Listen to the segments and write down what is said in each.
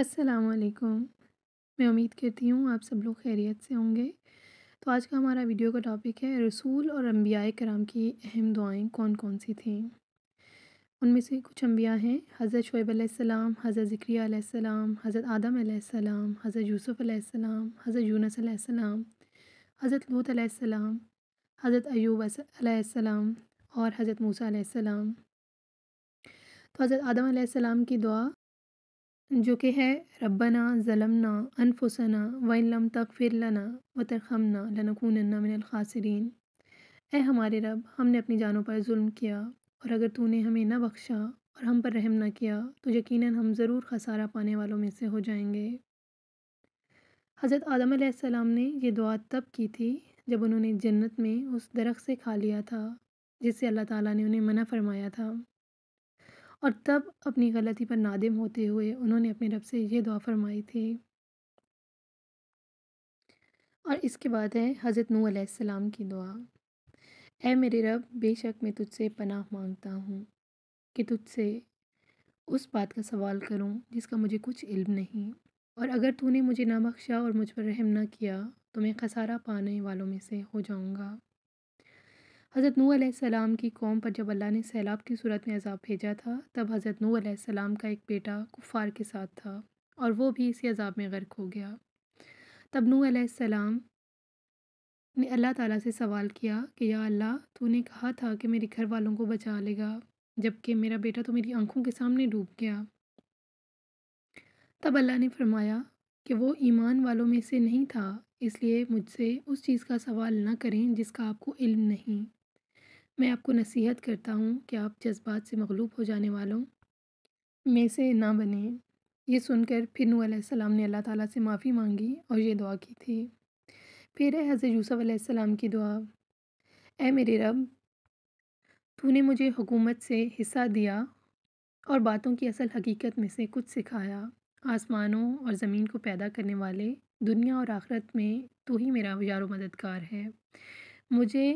अस्सलाम वालेकुम मैं उम्मीद करती हूँ आप सब लोग खैरियत से होंगे तो आज का हमारा वीडियो का टॉपिक है रसूल और अम्बिया कराम की अहम दुआएं कौन कौन सी थीं उनमें से कुछ अम्बिया हैं हज़रत शुएब सलाम हज़रत ज़िक्रिया हज़रत आदम सलाम हज़रत यूसुफ़ हज़रत यूनस हज़रत लूत सलाम हज़रत ऐब सलाम और हज़रत मूसा सलाम तो हज़रत आदम सलाम की दुआ जो कि है रब्बना ज़लमना अनफुसना वम तक फिर लना व तरखमना लनकूनन्ना मिनल ए हमारे रब हमने अपनी जानों पर जुल्म किया और अगर तूने हमें न बख्शा और हम पर रहम ना किया तो यकीनन हम ज़रूर खसारा पाने वालों में से हो जाएंगे हज़रत आदम आसमाम ने यह दुआ तब की थी जब उन्होंने जन्नत में उस दरख्त से खा लिया था जिससे अल्लाह ताला ने उन्हें मना फरमाया था और तब अपनी गलती पर नादिम होते हुए उन्होंने अपने रब से ये दुआ फरमाई थी और इसके बाद है हज़रत नू अलैहिस्सलाम की दुआ ए मेरे रब बेशक मैं तुझसे पनाह मांगता हूँ कि तुझसे उस बात का सवाल करूँ जिसका मुझे कुछ इल्म नहीं और अगर तूने मुझे ना बख्शा और मुझ पर रहम ना किया तो मैं खसारा पाने वालों में से हो जाऊँगा हज़रत नू सलाम की कौम पर जब अल्लाह ने सैलाब की सूरत में अजाब भेजा था तब हज़रत नू सलाम का एक बेटा कुफ़ार के साथ था और वो भी इसी अजाब में गर्क हो गया तब नू सलाम ने अल्लाह ताला से सवाल किया कि या अल्लाह तूने कहा था कि मेरे घर वालों को बचा लेगा जबकि मेरा बेटा तो मेरी आंखों के सामने डूब गया तब अल्लाह ने फरमाया कि वो ईमान वालों में से नहीं था इसलिए मुझसे उस चीज़ का सवाल ना करें जिसका आपको इल्म नहीं मैं आपको नसीहत करता हूँ कि आप जज्बात से मगलूब हो जाने वालों में से ना बने ये सुनकर फिर नू ने अल्लाह ताला से माफ़ी मांगी और ये दुआ की थी फिर है हज़र यूसुफ़ की दुआ ए मेरे रब तूने मुझे हुकूमत से हिस्सा दिया और बातों की असल हकीकत में से कुछ सिखाया आसमानों और ज़मीन को पैदा करने वाले दुनिया और आखरत में तो ही मेरा यारो मददगार है मुझे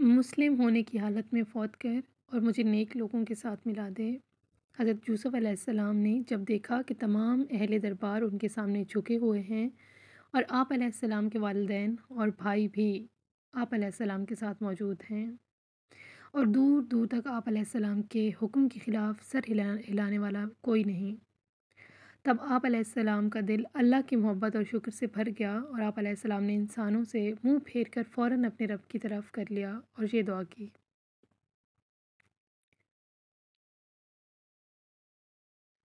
मुस्लिम होने की हालत में फ़ौत कर और मुझे नेक लोगों के साथ मिला दे हज़रत यूसुफ़ अलैहिस्सलाम ने जब देखा कि तमाम अहल दरबार उनके सामने झुके हुए हैं और आप अलैहिस्सलाम के वालदेन और भाई भी आप अलैहिस्सलाम के साथ मौजूद हैं और दूर दूर तक आप अलैहिस्सलाम के हुक्म के ख़िलाफ़ सर हिला हिलाने वाला कोई नहीं तब आप सलाम का दिल अल्लाह की मोहब्बत और शुक्र से भर गया और आप सलाम ने इंसानों से मुंह फेर कर फ़ौर अपने रब की तरफ कर लिया और ये दुआ की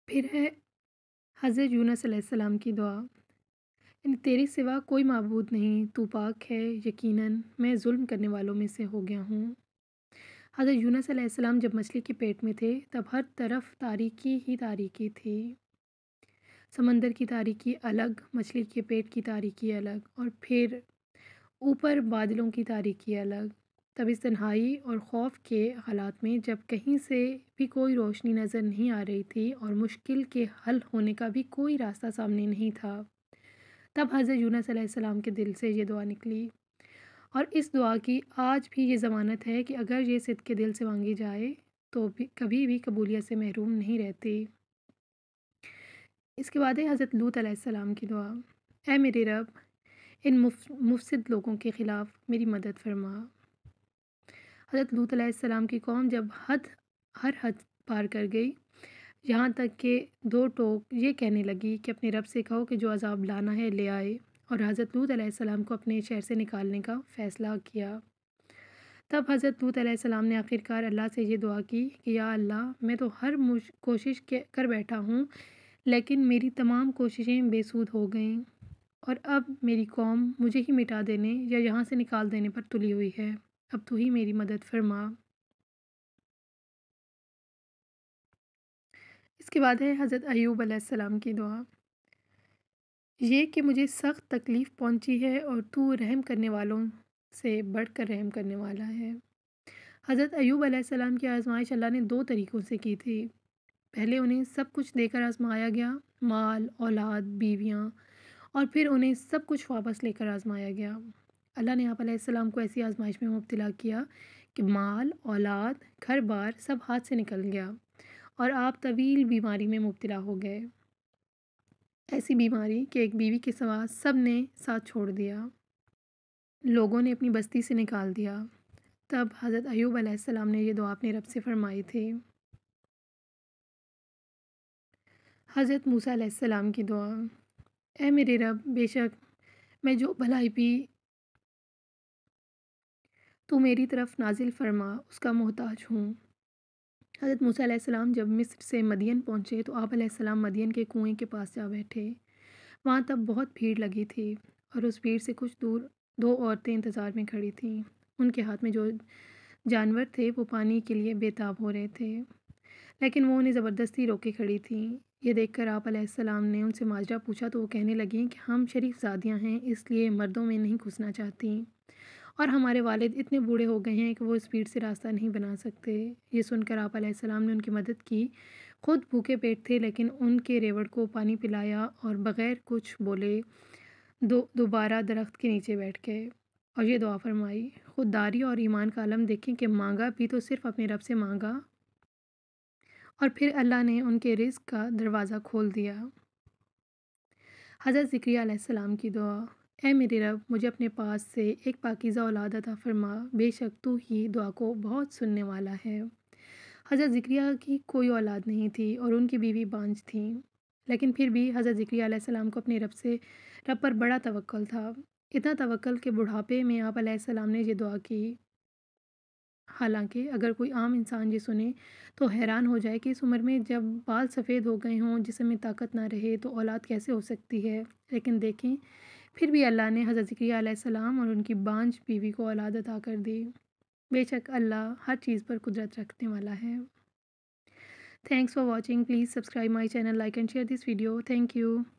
फिर है हज़रत यूनस सलाम की दुआ यानी तेरे सिवा कोई मबूद नहीं तू पाक है यकीनन मैं जुल्म करने वालों में से हो गया हूँ हज़रत यूनस सलाम जब मछली के पेट में थे तब हर तरफ तारीकी ही तारीकी थी समंदर की तारीकी अलग मछली के पेट की तारीकी अलग और फिर ऊपर बादलों की तारीकी अलग तब इस तन्हाई और खौफ के हालात में जब कहीं से भी कोई रोशनी नज़र नहीं आ रही थी और मुश्किल के हल होने का भी कोई रास्ता सामने नहीं था तब हजर यूनस सलाम के दिल से ये दुआ निकली और इस दुआ की आज भी ये ज़मानत है कि अगर ये सिद्ध के दिल से मांगी जाए तो भी कभी भी कबूलियत से महरूम नहीं रहती इसके बाद है हज़रत लूत सलाम की दुआ ए मेरे रब इन मुफसद लोगों के ख़िलाफ़ मेरी मदद फरमा हज़रत लूत सलाम की कौम जब हद हर हद पार कर गई यहाँ तक के दो टोक ये कहने लगी कि अपने रब से कहो कि जो अजाब लाना है ले आए और हज़रत लूत सलाम को अपने शहर से निकालने का फ़ैसला किया तब हज़रत लूत सलाम ने आखिरकार अल्लाह से ये दुआ की कि या अल्लाह मैं तो हर कोशिश कर बैठा हूँ लेकिन मेरी तमाम कोशिशें बेसूद हो गईं और अब मेरी कौम मुझे ही मिटा देने या यहाँ से निकाल देने पर तुली हुई है अब तू ही मेरी मदद फरमा इसके बाद है हज़रत अयूब अलैहिस्सलाम की दुआ ये कि मुझे सख्त तकलीफ़ पहुँची है और तू रहम करने वालों से बढ़ कर रहम करने वाला है हज़रत अयूब अलैहिस्सलाम की आजमाइश अल्लाह ने दो तरीक़ों से की थी पहले उन्हें सब कुछ देकर आजमाया गया माल औलाद बीवियाँ और फिर उन्हें सब कुछ वापस लेकर आजमाया गया अल्लाह ने आप सलाम को ऐसी आजमाइश में मुबतला किया कि माल औलाद घर बार सब हाथ से निकल गया और आप तवील बीमारी में मुबतला हो गए ऐसी बीमारी कि एक बीवी के सवा सब ने साथ छोड़ दिया लोगों ने अपनी बस्ती से निकाल दिया तब हज़रत अयूब आसमाम ने यह दुआ अपने रब से फरमाई थी हज़रत मूसा की दुआ ए मेरे रब बेशक मैं जो भलाई पी तो मेरी तरफ नाजिल फरमा उसका मोहताज हूँ हज़रत मूसा जब मिस्र से मदियन पहुँचे तो आप मदियन के कुएँ के पास जा बैठे वहाँ तब बहुत भीड़ लगी थी और उस भीड़ से कुछ दूर दो औरतें इंतज़ार में खड़ी थीं उनके हाथ में जो जानवर थे वो पानी के लिए बेताब हो रहे थे लेकिन वो उन्हें ज़बरदस्ती रोके खड़ी थी ये देखकर आप सलाम ने उनसे माजरा पूछा तो वो कहने लगी कि हम शरीफ ज़ादियाँ हैं इसलिए मर्दों में नहीं घुसना चाहती और हमारे वालिद इतने बूढ़े हो गए हैं कि वो स्पीड से रास्ता नहीं बना सकते ये सुनकर आप सलाम ने उनकी मदद की खुद भूखे पेट थे लेकिन उनके रेवड़ को पानी पिलाया और बग़ैर कुछ बोले दो दोबारा दरख्त के नीचे बैठ गए और ये दुआ फरमाई खुददारी और ईमान का आलम देखें कि मांगा भी तो सिर्फ अपने रब से मांगा और फिर अल्लाह ने उनके रिज़ का दरवाज़ा खोल दिया हज़रत ज़िक्रियाम की दुआ ए मेरे रब मुझे अपने पास से एक पाकिज़ा औलाद था फरमा बेशक तू ही दुआ को बहुत सुनने वाला है हज़रत ज़िक्रिया की कोई औलाद नहीं थी और उनकी बीवी बांझ थी लेकिन फिर भी हज़रत ज़िक्रियाम को अपने रब से रब पर बड़ा तवक्ल था इतना तवक्ल के बुढ़ापे में आप ने यह दुआ की हालांकि अगर कोई आम इंसान ये सुने तो हैरान हो जाए कि इस उम्र में जब बाल सफ़ेद हो गए हों जिसम में ताकत ना रहे तो औलाद कैसे हो सकती है लेकिन देखें फिर भी अल्लाह ने हज़रत ज़क्रियाम और उनकी बांझ बीवी को औलाद अदा कर दी बेशक अल्लाह हर चीज़ पर कुदरत रखने वाला है thanks for watching please subscribe my channel like and share this video thank you